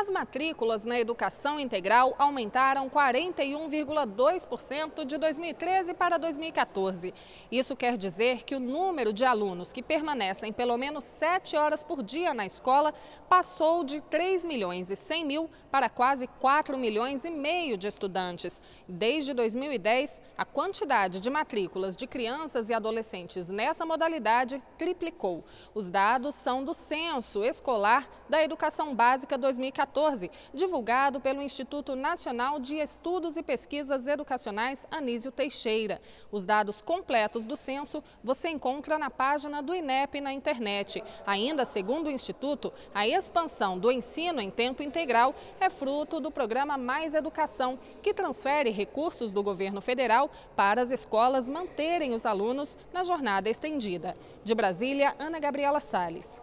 As matrículas na educação integral aumentaram 41,2% de 2013 para 2014. Isso quer dizer que o número de alunos que permanecem pelo menos 7 horas por dia na escola passou de 3 milhões e 100 mil para quase 4 milhões e meio de estudantes. Desde 2010, a quantidade de matrículas de crianças e adolescentes nessa modalidade triplicou. Os dados são do Censo Escolar da Educação Básica 2014. 2014, divulgado pelo Instituto Nacional de Estudos e Pesquisas Educacionais Anísio Teixeira. Os dados completos do censo você encontra na página do INEP na internet. Ainda segundo o Instituto, a expansão do ensino em tempo integral é fruto do programa Mais Educação, que transfere recursos do governo federal para as escolas manterem os alunos na jornada estendida. De Brasília, Ana Gabriela Salles.